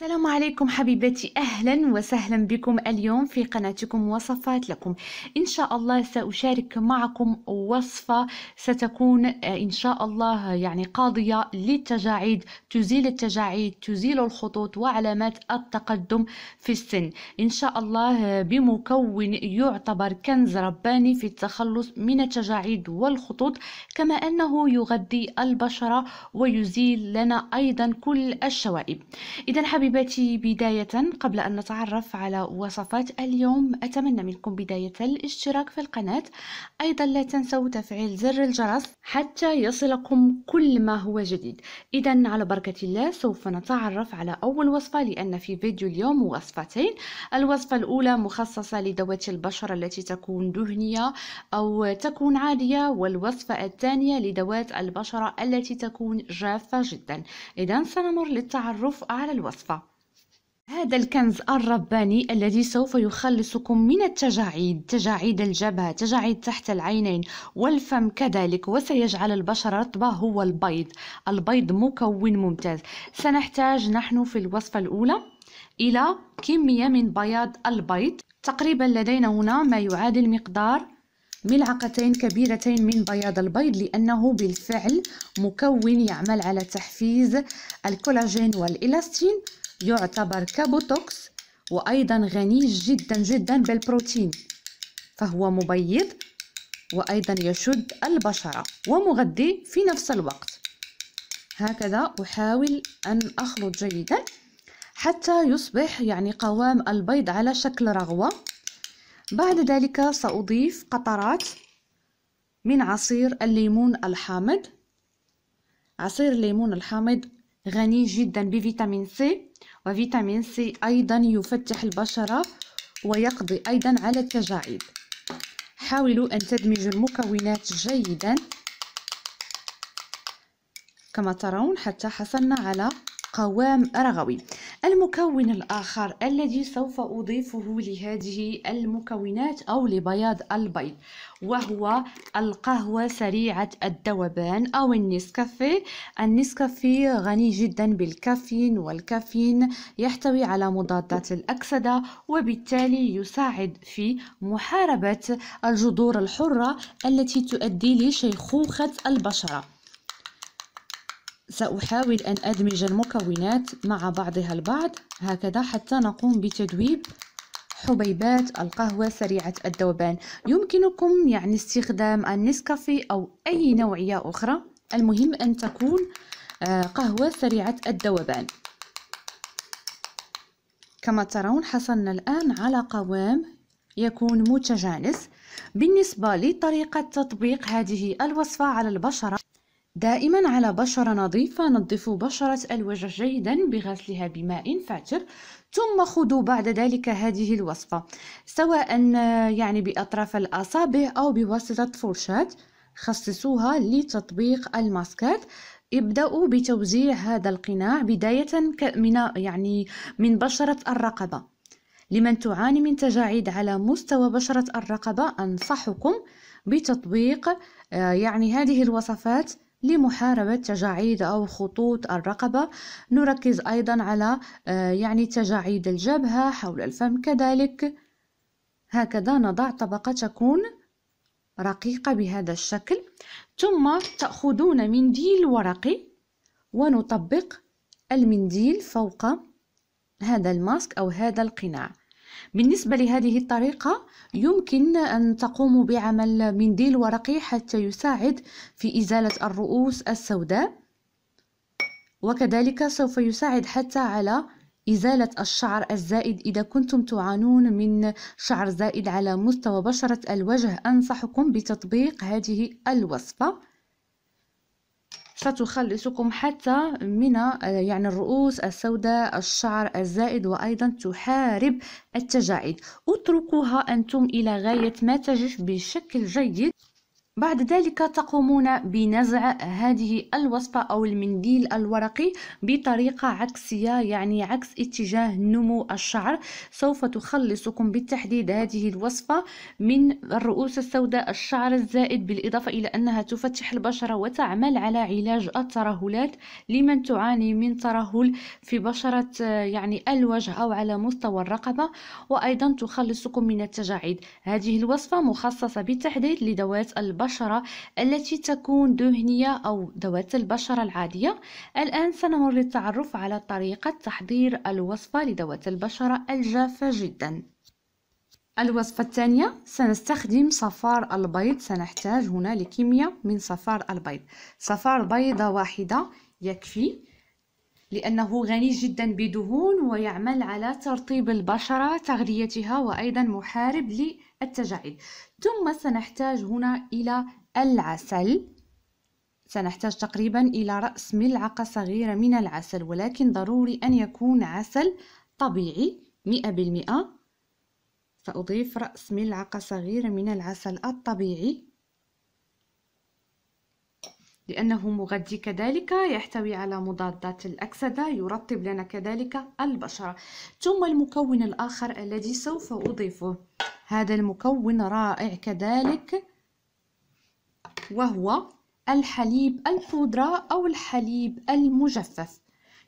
السلام عليكم حبيباتي اهلا وسهلا بكم اليوم في قناتكم وصفات لكم ان شاء الله ساشارك معكم وصفه ستكون آه، ان شاء الله يعني قاضيه للتجاعيد تزيل التجاعيد تزيل الخطوط وعلامات التقدم في السن ان شاء الله بمكون يعتبر كنز رباني في التخلص من التجاعيد والخطوط كما انه يغذي البشره ويزيل لنا ايضا كل الشوائب اذا حبيباتي حبيباتي بداية قبل أن نتعرف على وصفات اليوم أتمنى منكم بداية الاشتراك في القناة أيضا لا تنسوا تفعيل زر الجرس حتى يصلكم كل ما هو جديد إذا على بركة الله سوف نتعرف على أول وصفة لأن في فيديو اليوم وصفتين الوصفة الأولى مخصصة لذوات البشرة التي تكون دهنية أو تكون عادية والوصفة الثانية لذوات البشرة التي تكون جافة جدا إذا سنمر للتعرف على الوصفة هذا الكنز الرباني الذي سوف يخلصكم من التجاعيد تجاعيد الجبهة تجاعيد تحت العينين والفم كذلك وسيجعل البشرة رطبة هو البيض البيض مكون ممتاز سنحتاج نحن في الوصفة الأولى إلى كمية من بياض البيض تقريبا لدينا هنا ما يعادل مقدار ملعقتين كبيرتين من بياض البيض لأنه بالفعل مكون يعمل على تحفيز الكولاجين والإلاستين يعتبر كبوتوكس وأيضا غني جدا جدا بالبروتين فهو مبيض وأيضا يشد البشرة ومغذي في نفس الوقت هكذا أحاول أن أخلط جيدا حتى يصبح يعني قوام البيض على شكل رغوة بعد ذلك سأضيف قطرات من عصير الليمون الحامض عصير الليمون الحامض غني جدا بفيتامين سي وفيتامين سي أيضا يفتح البشرة ويقضي أيضا على التجاعيد حاولوا أن تدمجوا المكونات جيدا كما ترون حتى حصلنا على قوام رغوي المكون الآخر الذي سوف أضيفه لهذه المكونات أو لبياض البيض وهو القهوة سريعة الذوبان أو النسكافيه النسكافيه غني جدا بالكافيين والكافيين يحتوي على مضادات الأكسدة وبالتالي يساعد في محاربة الجذور الحرة التي تؤدي لشيخوخة البشرة سأحاول أن أدمج المكونات مع بعضها البعض هكذا حتى نقوم بتدويب حبيبات القهوة سريعة الذوبان يمكنكم يعني استخدام النسكافي أو أي نوعية أخرى المهم أن تكون آه، قهوة سريعة الذوبان كما ترون حصلنا الآن على قوام يكون متجانس بالنسبة لطريقة تطبيق هذه الوصفة على البشرة دائما على بشرة نظيفة نظف بشرة الوجه جيدا بغسلها بماء فاتر ثم خذوا بعد ذلك هذه الوصفة سواء يعني بأطراف الأصابع أو بواسطة فرشاة خصصوها لتطبيق الماسكات ابدأوا بتوزيع هذا القناع بداية من يعني من بشرة الرقبة لمن تعاني من تجاعيد على مستوى بشرة الرقبة أنصحكم بتطبيق آه، يعني هذه الوصفات لمحاربة تجاعيد أو خطوط الرقبة نركز أيضا على آه، يعني تجاعيد الجبهة حول الفم كذلك هكذا نضع طبقة تكون رقيقة بهذا الشكل ثم تأخذون منديل ورقي ونطبق المنديل فوق هذا الماسك أو هذا القناع بالنسبة لهذه الطريقة يمكن أن تقوم بعمل منديل ورقي حتى يساعد في إزالة الرؤوس السوداء وكذلك سوف يساعد حتى على إزالة الشعر الزائد إذا كنتم تعانون من شعر زائد على مستوى بشرة الوجه أنصحكم بتطبيق هذه الوصفة ستخلصكم حتى من آه، يعني الرؤوس السوداء الشعر الزائد وأيضا تحارب التجاعيد اتركوها أنتم إلى غاية ما تجف بشكل جيد بعد ذلك تقومون بنزع هذه الوصفة أو المنديل الورقي بطريقة عكسية يعني عكس اتجاه نمو الشعر سوف تخلصكم بالتحديد هذه الوصفة من الرؤوس السوداء الشعر الزائد بالإضافة إلى أنها تفتح البشرة وتعمل على علاج الترهلات لمن تعاني من ترهل في بشرة يعني الوجه أو على مستوى الرقبة وأيضا تخلصكم من التجاعيد هذه الوصفة مخصصة بالتحديد لذوات البشرة البشرة التي تكون دهنية أو ذوات البشرة العادية الآن سنمر للتعرف على طريقة تحضير الوصفة لذوات البشرة الجافة جدا الوصفة الثانية سنستخدم صفار البيض سنحتاج هنا لكمية من صفار البيض صفار بيضة واحدة يكفي لأنه غني جدا بدهون ويعمل على ترطيب البشرة تغذيتها وأيضا محارب للتجاعيد ثم سنحتاج هنا إلى العسل سنحتاج تقريبا إلى رأس ملعقة صغيرة من العسل ولكن ضروري أن يكون عسل طبيعي مئة بالمئة سأضيف رأس ملعقة صغيرة من العسل الطبيعي لأنه مغذي كذلك يحتوي على مضادات الأكسدة يرطب لنا كذلك البشرة ثم المكون الآخر الذي سوف أضيفه هذا المكون رائع كذلك وهو الحليب البودرة أو الحليب المجفف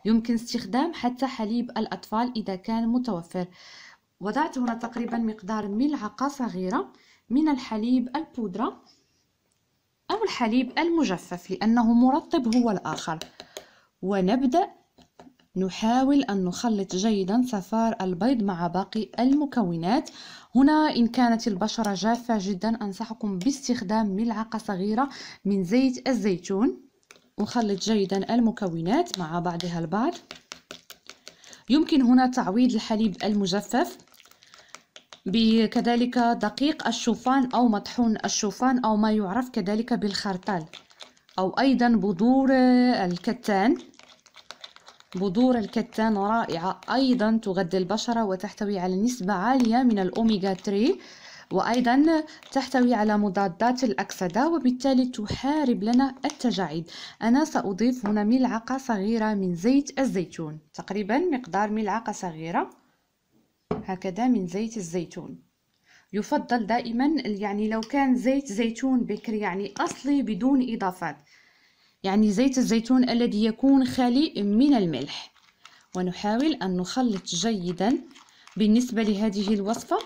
يمكن استخدام حتى حليب الأطفال إذا كان متوفر وضعت هنا تقريبا مقدار ملعقة صغيرة من الحليب البودرة أو الحليب المجفف لأنه مرطب هو الآخر ونبدأ نحاول أن نخلط جيدا صفار البيض مع باقي المكونات هنا إن كانت البشرة جافة جدا أنصحكم باستخدام ملعقة صغيرة من زيت الزيتون نخلط جيدا المكونات مع بعضها البعض يمكن هنا تعويض الحليب المجفف بكذلك دقيق الشوفان أو مطحون الشوفان أو ما يعرف كذلك بالخرطال أو أيضا بذور الكتان بذور الكتان رائعة أيضا تغذي البشرة وتحتوي على نسبة عالية من الأوميغا 3 وأيضا تحتوي على مضادات الأكسدة وبالتالي تحارب لنا التجاعيد أنا سأضيف هنا ملعقة صغيرة من زيت الزيتون تقريبا مقدار ملعقة صغيرة هكذا من زيت الزيتون يفضل دائما يعني لو كان زيت زيتون بكر يعني أصلي بدون إضافات يعني زيت الزيتون الذي يكون خالي من الملح ونحاول أن نخلط جيدا بالنسبة لهذه الوصفة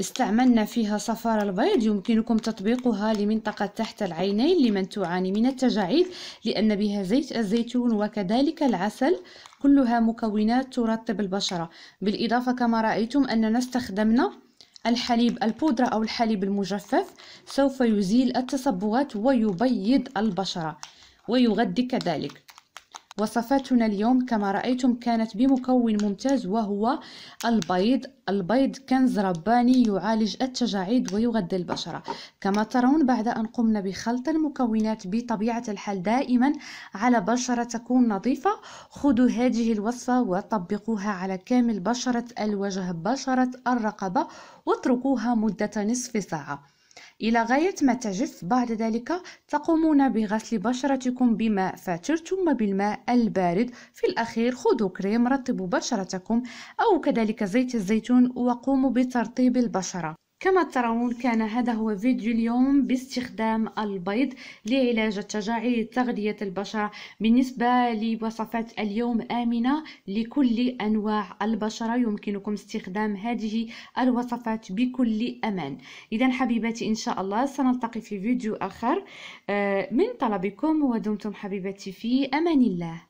استعملنا فيها صفار البيض يمكنكم تطبيقها لمنطقة تحت العينين لمن تعاني من التجاعيد لأن بها زيت الزيتون وكذلك العسل كلها مكونات ترطب البشرة بالإضافة كما رأيتم أننا استخدمنا الحليب البودرة أو الحليب المجفف سوف يزيل التصبغات ويبيض البشرة ويغذي كذلك وصفاتنا اليوم كما رأيتم كانت بمكون ممتاز وهو البيض البيض كنز رباني يعالج التجاعيد ويغذي البشرة كما ترون بعد أن قمنا بخلط المكونات بطبيعة الحال دائما على بشرة تكون نظيفة خذوا هذه الوصفة وطبقوها على كامل بشرة الوجه بشرة الرقبة واتركوها مدة نصف ساعة إلى غاية ما تجف بعد ذلك تقومون بغسل بشرتكم بماء فاتر ثم بالماء البارد في الأخير خذوا كريم رطبوا بشرتكم أو كذلك زيت الزيتون وقوموا بترطيب البشرة كما ترون كان هذا هو فيديو اليوم باستخدام البيض لعلاج التجاعيد تغذية البشرة بالنسبة لوصفات اليوم آمنة لكل أنواع البشرة يمكنكم استخدام هذه الوصفات بكل أمان إذا حبيباتي إن شاء الله سنلتقي في فيديو آخر آه، من طلبكم ودمتم حبيبتي في أمان الله